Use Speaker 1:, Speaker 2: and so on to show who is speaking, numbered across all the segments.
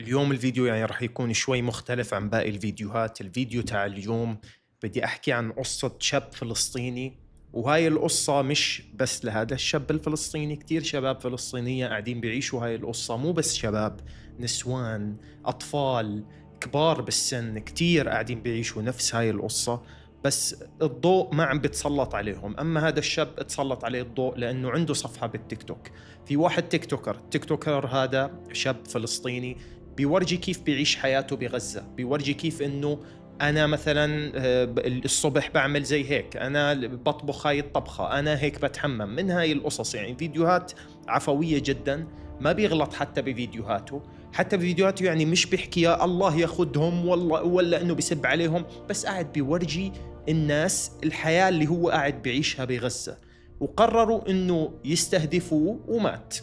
Speaker 1: اليوم الفيديو يعني راح يكون شوي مختلف عن باقي الفيديوهات الفيديو تاع اليوم بدي أحكي عن قصة شاب فلسطيني وهاي القصة مش بس لهذا الشاب الفلسطيني كتير شباب فلسطينية قاعدين بيعيشوا هاي القصة مو بس شباب نسوان أطفال كبار بالسن كتير قاعدين بيعيشوا نفس هاي القصة بس الضوء ما عم بتسلط عليهم أما هذا الشاب اتسلط عليه الضوء لأنه عنده صفحة بالتيك توك في واحد تيك توكر التيك توكر هذا شاب فلسطيني بيورجي كيف بيعيش حياته بغزة بيورجي كيف أنه انا مثلا آه، الصبح بعمل زي هيك انا بطبخ هاي الطبخه انا هيك بتحمم من هاي القصص يعني فيديوهات عفويه جدا ما بيغلط حتى بفيديوهاته حتى بفيديوهاته يعني مش بيحكي يا الله ياخذهم والله ولا انه بسب عليهم بس قاعد بيورجي الناس الحياه اللي هو قاعد بيعيشها بغزه وقرروا انه يستهدفوه ومات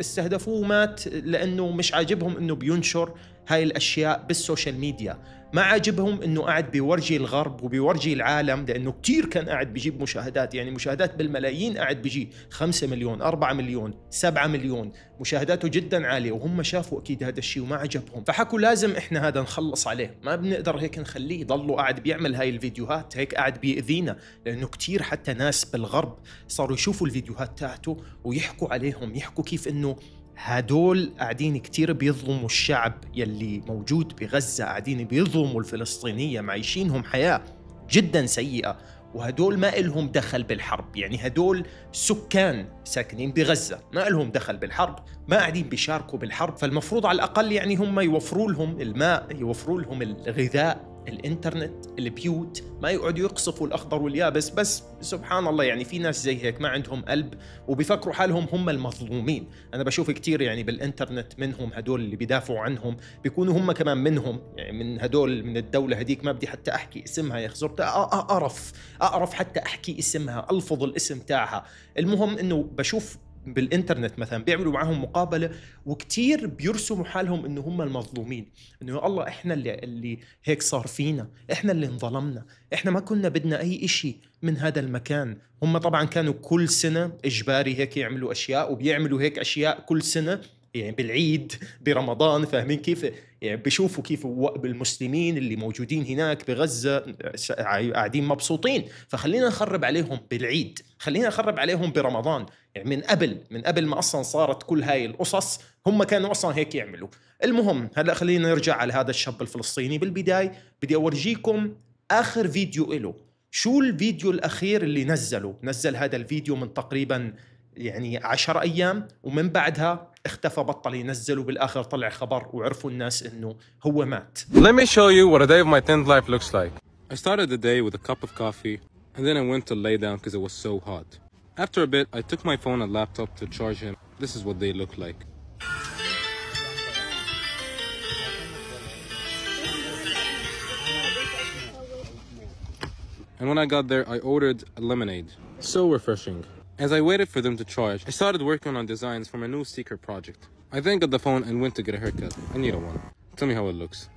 Speaker 1: استهدفوه مات لانه مش عاجبهم انه بينشر هاي الاشياء بالسوشيال ميديا ما عاجبهم انه قاعد بيورجي الغرب وبيورجي العالم لانه كثير كان قاعد بيجيب مشاهدات يعني مشاهدات بالملايين قاعد بيجي 5 مليون 4 مليون 7 مليون مشاهداته جدا عاليه وهم شافوا اكيد هذا الشيء وما عجبهم فحكوا لازم احنا هذا نخلص عليه ما بنقدر هيك نخليه يضلوا قاعد بيعمل هاي الفيديوهات هيك قاعد بيأذينا لانه كثير حتى ناس بالغرب صاروا يشوفوا الفيديوهات تاعته ويحكوا عليهم يحكوا كيف انه هدول قاعدين كتير بيظلموا الشعب يلي موجود بغزة قاعدين بيظلموا الفلسطينية عايشينهم حياة جدا سيئة وهدول ما إلهم دخل بالحرب يعني هدول سكان ساكنين بغزة ما إلهم دخل بالحرب ما قاعدين بيشاركوا بالحرب فالمفروض على الأقل يعني هم يوفروا لهم الماء يوفروا لهم الغذاء الانترنت البيوت ما يقعدوا يقصفوا الاخضر واليابس بس سبحان الله يعني في ناس زي هيك ما عندهم قلب وبيفكروا حالهم هم المظلومين انا بشوف كثير يعني بالانترنت منهم هدول اللي بيدافعوا عنهم بيكونوا هم كمان منهم يعني من هدول من الدوله هديك ما بدي حتى احكي اسمها يا خزرتها اقرف اقرف حتى احكي اسمها الفظ الاسم تاعها المهم انه بشوف بالانترنت مثلا بيعملوا معهم مقابله وكثير بيرسموا حالهم انه هم المظلومين انه يا الله احنا اللي اللي هيك صار فينا احنا اللي انظلمنا احنا ما كنا بدنا اي شيء من هذا المكان هم طبعا كانوا كل سنه اجباري هيك يعملوا اشياء وبيعملوا هيك اشياء كل سنه يعني بالعيد برمضان فاهمين كيف يعني بيشوفوا كيف المسلمين اللي موجودين هناك بغزه قاعدين مبسوطين فخلينا نخرب عليهم بالعيد خلينا نخرب عليهم برمضان يعني من قبل من قبل ما اصلا صارت كل هاي القصص هم كانوا اصلا هيك يعملوا المهم هلا خلينا نرجع على هذا الشاب الفلسطيني بالبدايه بدي اورجيكم اخر فيديو له شو الفيديو الاخير اللي نزله نزل هذا الفيديو من تقريبا يعني عشر ايام ومن بعدها اختفى بطل ينزل وبالاخر طلع خبر وعرفوا الناس انه هو مات.
Speaker 2: Let me show you what a day of my 10th life looks like. I started the day with a cup of coffee and then I went to lay down because it was so hot. After a bit, I took my phone and laptop to charge him. This is what they look like. And when I got there, I ordered a lemonade. So refreshing. As I waited for them to charge, I started working on designs for my new secret project. I then got the phone and went to get a haircut. I need a one. Tell me how it looks.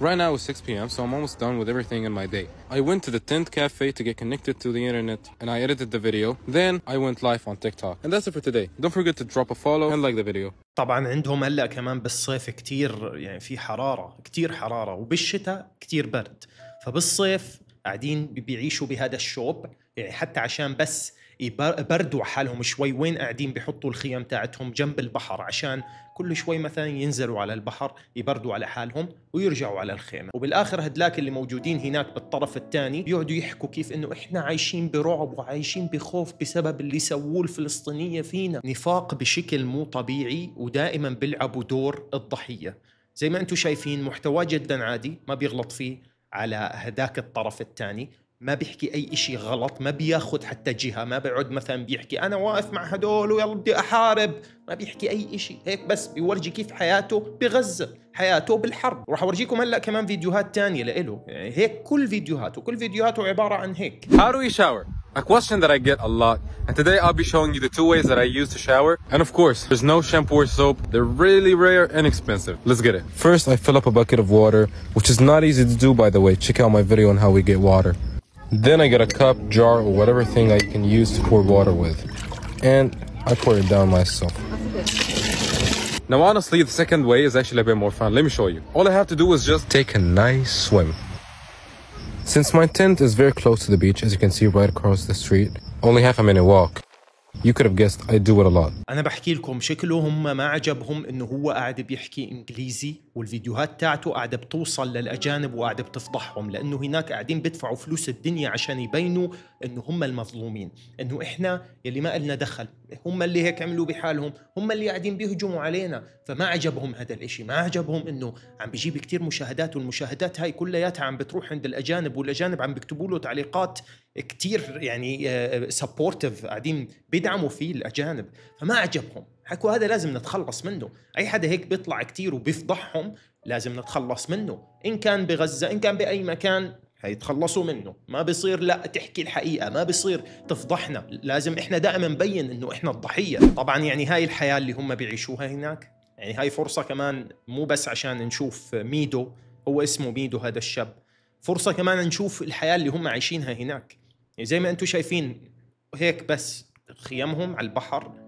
Speaker 2: Right now it's 6 pm, so I'm almost done with everything in my day. I went to the tent cafe to get connected to the internet and I edited the video. Then I went live on TikTok. And
Speaker 1: that's it for today. Don't forget to drop a follow and like the video. طبعا عندهم هلا كمان بالصيف كتير يعني في حرارة كتير حرارة وبالشتاء كتير برد فبالصيف قاعدين بيعيشوا بهذا الشوب يعني حتى عشان بس يبردوا حالهم شوي وين قاعدين بيحطوا الخيام تاعتهم جنب البحر عشان كل شوي مثلا ينزلوا على البحر يبردوا على حالهم ويرجعوا على الخيمه وبالاخر هدلاك اللي موجودين هناك بالطرف الثاني بيقعدوا يحكوا كيف انه احنا عايشين برعب وعايشين بخوف بسبب اللي سووه الفلسطينيه فينا نفاق بشكل مو طبيعي ودائما بيلعبوا دور الضحيه زي ما انتم شايفين محتوى جدا عادي ما بيغلط فيه على هداك الطرف الثاني ما بيحكي اي إشي غلط ما بياخد حتى جهه ما بيقعد مثلا بيحكي انا واقف مع هدول ويلا بدي احارب ما بيحكي اي إشي هيك بس بيورجي كيف حياته بغزه حياته بالحرب وراح اورجيكم هلا كمان فيديوهات تانية لإله يعني هيك كل فيديوهاته كل فيديوهاته عباره عن هيك
Speaker 2: How do we shower? A question that I get a lot and today I'll be showing you the two ways that I use to shower and of course there's no shampoo or soap they're really rare and expensive let's get it first I fill up a bucket of water which is not easy to do by the way check out my video on how we get water Then I get a cup, jar, or whatever thing I can use to pour water with. And I pour it down myself. Now honestly, the second way is actually a bit more fun. Let me show you. All I have to do is just take a nice swim. Since my tent is very close to the beach, as you can see right across the street, only half a minute walk. You could have guessed I do it a lot.
Speaker 1: أنا بحكي لكم شكله هم ما عجبهم إنه هو قاعد بيحكي إنجليزي والفيديوهات تاعته قاعدة بتوصل للأجانب وقاعدة بتفضحهم لأنه هناك قاعدين بيدفعوا فلوس الدنيا عشان يبينوا إنه هم المظلومين، إنه إحنا يلي ما إلنا دخل هم اللي هيك عملوا بحالهم هم اللي قاعدين بيهجموا علينا فما عجبهم هذا الإشي ما عجبهم انه عم بيجيب كتير مشاهدات والمشاهدات هاي كلياتها عم بتروح عند الاجانب والاجانب عم بيكتبوا له تعليقات كتير يعني سبورتيف آه، قاعدين بيدعموا فيه الاجانب فما عجبهم حكوا هذا لازم نتخلص منه اي حدا هيك بيطلع كتير وبيفضحهم لازم نتخلص منه ان كان بغزه ان كان باي مكان هيتخلصوا منه ما بيصير لا تحكي الحقيقة ما بيصير تفضحنا لازم إحنا دائما نبين إنه إحنا الضحية طبعا يعني هاي الحياة اللي هم بيعيشوها هناك يعني هاي فرصة كمان مو بس عشان نشوف ميدو هو اسمه ميدو هذا الشاب فرصة كمان نشوف الحياة اللي هم عايشينها هناك يعني زي ما أنتم شايفين هيك بس خيمهم على البحر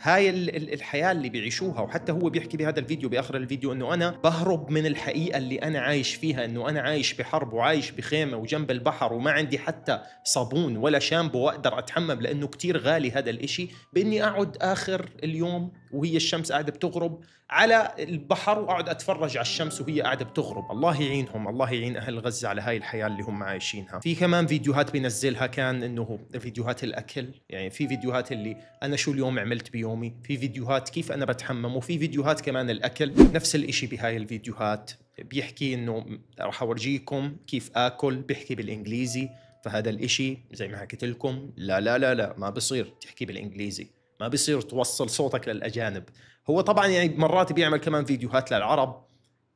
Speaker 1: هاي الحياة اللي بيعيشوها وحتى هو بيحكي بهذا الفيديو بآخر الفيديو أنه أنا بهرب من الحقيقة اللي أنا عايش فيها أنه أنا عايش بحرب وعايش بخيمة وجنب البحر وما عندي حتى صابون ولا شامبو وأقدر أتحمم لأنه كتير غالي هذا الإشي بإني أقعد آخر اليوم وهي الشمس قاعده بتغرب على البحر واقعد اتفرج على الشمس وهي قاعده بتغرب الله يعينهم الله يعين اهل غزه على هاي الحياه اللي هم عايشينها في كمان فيديوهات بينزلها كان انه فيديوهات الاكل يعني في فيديوهات اللي انا شو اليوم عملت بيومي في فيديوهات كيف انا بتحمم وفي فيديوهات كمان الاكل نفس الشيء بهاي الفيديوهات بيحكي انه راح اورجيكم كيف اكل بيحكي بالانجليزي فهذا الاشي زي ما حكيت لكم لا لا لا لا ما بصير تحكي بالانجليزي ما بيصير توصل صوتك للاجانب هو طبعا يعني مرات بيعمل كمان فيديوهات للعرب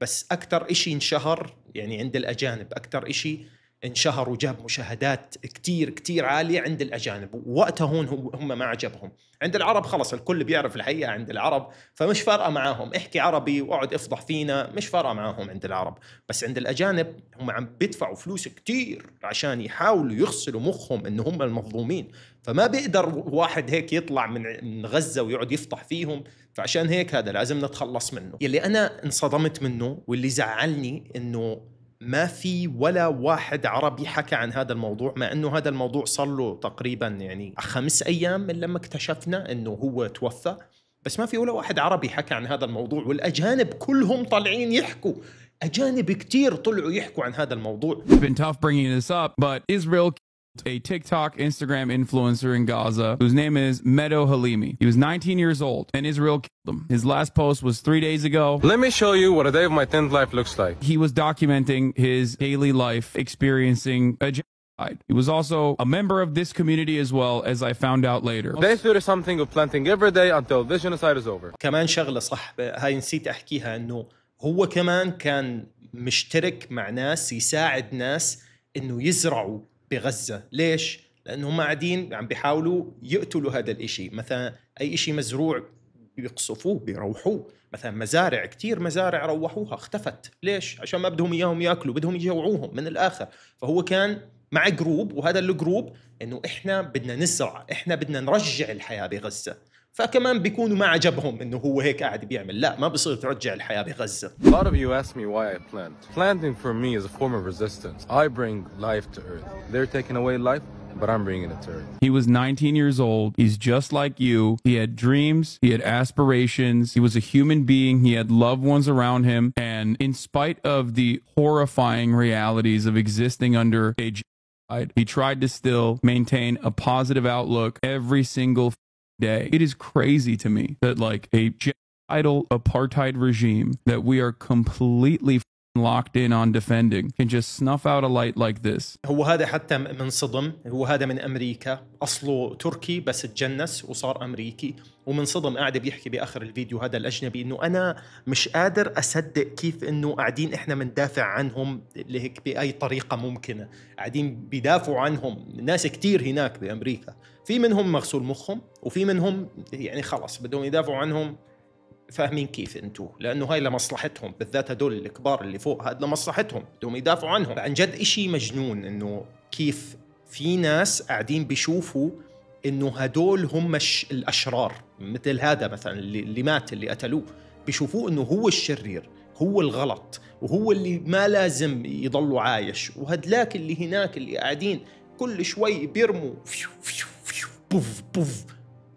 Speaker 1: بس اكثر شيء انشهر يعني عند الاجانب اكثر شيء انشهر وجاب مشاهدات كتير كتير عالية عند الأجانب ووقتها هون هم ما عجبهم عند العرب خلص الكل بيعرف الحقيقة عند العرب فمش فارقة معاهم احكي عربي واقعد افضح فينا مش فارقة معاهم عند العرب بس عند الأجانب هم عم بيدفعوا فلوس كتير عشان يحاولوا يغسلوا مخهم إن هم المظلومين فما بيقدر واحد هيك يطلع من غزة ويقعد يفضح فيهم فعشان هيك هذا لازم نتخلص منه يلي أنا انصدمت منه واللي زعلني إنه ما في ولا واحد عربي حكى عن هذا الموضوع مع انه هذا الموضوع صار له تقريبا يعني خمس ايام من لما اكتشفنا انه هو توفى بس ما في ولا واحد عربي حكى عن هذا الموضوع والاجانب كلهم طالعين يحكوا اجانب كثير طلعوا يحكوا عن هذا الموضوع
Speaker 3: a TikTok Instagram influencer in Gaza whose name is Meadow Halimi. He was 19 years old and Israel killed him. His last post was three days ago. Let me show you what a
Speaker 2: day of my 10th life looks like.
Speaker 3: He was documenting his daily life experiencing a genocide. he was also a member of this community as well, as I found out later. They
Speaker 1: do something of planting every day until this genocide is over. كمان صح أحكيها إنه هو كمان كان مشترك مع ناس يساعد ناس إنه يزرعوا بغزه ليش لانه هم قاعدين عم بيحاولوا يقتلوا هذا الإشي مثلا اي إشي مزروع بيقصفوه بيروحوه مثلا مزارع كثير مزارع روحوها اختفت ليش عشان ما بدهم اياهم ياكلوا بدهم يجوعوهم من الاخر فهو كان مع جروب وهذا الجروب انه احنا بدنا نزرع احنا بدنا نرجع الحياه بغزه فكمان بيكونوا ما عجبهم انه هو هيك قاعد بيعمل لا ما بصير ترجع الحياه بغزه A lot of you ask me why I plant. Planting for me is a form of
Speaker 2: resistance. I bring life to earth. They're taking away life but I'm bringing it to earth.
Speaker 3: He was 19 years old. He's just like you. He had dreams. He had aspirations. He was a human being. He had loved ones around him. And in spite of the horrifying realities of existing under age, he tried to still maintain a positive outlook every single day. It is crazy to me that like a idle apartheid regime that we are completely locked in on defending can just snuff out a light like this
Speaker 1: هو هذا حتى من صدم هو هذا من امريكا اصله تركي بس تجنس وصار امريكي ومن صدم قاعد بيحكي باخر الفيديو هذا الاجنبي انه انا مش قادر اصدق كيف انه قاعدين احنا بندافع عنهم لهيك باي طريقه ممكنه قاعدين بيدافعوا عنهم ناس كتير هناك بامريكا في منهم مغسول مخهم وفي منهم يعني خلص بدهم يدافعوا عنهم فاهمين كيف انتو لانه هاي لمصلحتهم بالذات هدول الكبار اللي فوق هاد لمصلحتهم بدهم يدافعوا عنهم عن جد إشي مجنون انه كيف في ناس قاعدين بيشوفوا انه هدول هم الاشرار مثل هذا مثلا اللي مات اللي قتلوه بيشوفوه انه هو الشرير هو الغلط وهو اللي ما لازم يضلوا عايش وهدلاك اللي هناك اللي قاعدين كل شوي بيرموا فيو فيو فيو بوف بوف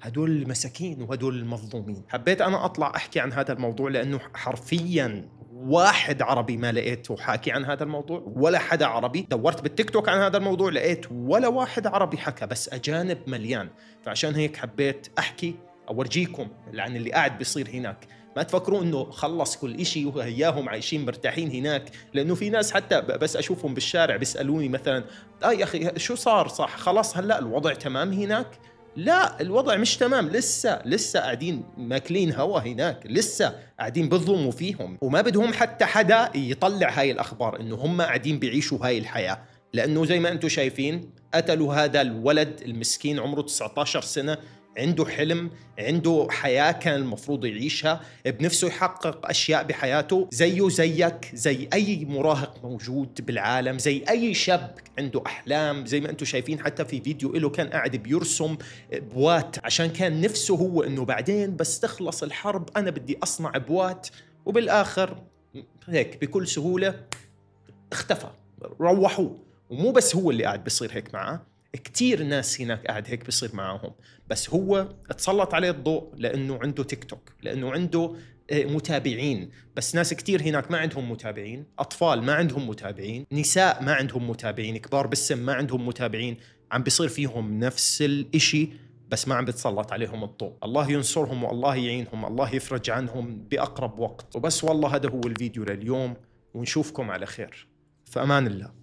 Speaker 1: هدول المساكين وهدول المظلومين حبيت أنا أطلع أحكي عن هذا الموضوع لأنه حرفيا واحد عربي ما لقيته حاكي عن هذا الموضوع ولا حدا عربي دورت بالتيك توك عن هذا الموضوع لقيت ولا واحد عربي حكى بس أجانب مليان فعشان هيك حبيت أحكي أورجيكم عن اللي قاعد بيصير هناك ما تفكروا انه خلص كل شيء وهياهم عايشين مرتاحين هناك لانه في ناس حتى بس اشوفهم بالشارع بيسالوني مثلا اه يا اخي شو صار صح خلاص هلا الوضع تمام هناك لا الوضع مش تمام لسه لسه قاعدين ماكلين هوا هناك لسه قاعدين بيظلموا فيهم وما بدهم حتى حدا يطلع هاي الاخبار انه هم قاعدين بيعيشوا هاي الحياه لانه زي ما انتم شايفين قتلوا هذا الولد المسكين عمره 19 سنه عنده حلم عنده حياة كان المفروض يعيشها بنفسه يحقق أشياء بحياته زيه زيك زي أي مراهق موجود بالعالم زي أي شاب عنده أحلام زي ما أنتم شايفين حتى في فيديو له كان قاعد بيرسم بوات عشان كان نفسه هو أنه بعدين بس تخلص الحرب أنا بدي أصنع بوات وبالآخر هيك بكل سهولة اختفى روحوه ومو بس هو اللي قاعد بيصير هيك معه كتير ناس هناك قاعد هيك بصير معاهم بس هو تسلط عليه الضوء لأنه عنده تيك توك لأنه عنده آه، متابعين بس ناس كتير هناك ما عندهم متابعين أطفال ما عندهم متابعين نساء ما عندهم متابعين كبار بالسن ما عندهم متابعين عم بيصير فيهم نفس الإشي بس ما عم بتسلط عليهم الضوء الله ينصرهم والله يعينهم الله يفرج عنهم بأقرب وقت وبس والله هذا هو الفيديو لليوم ونشوفكم على خير فأمان الله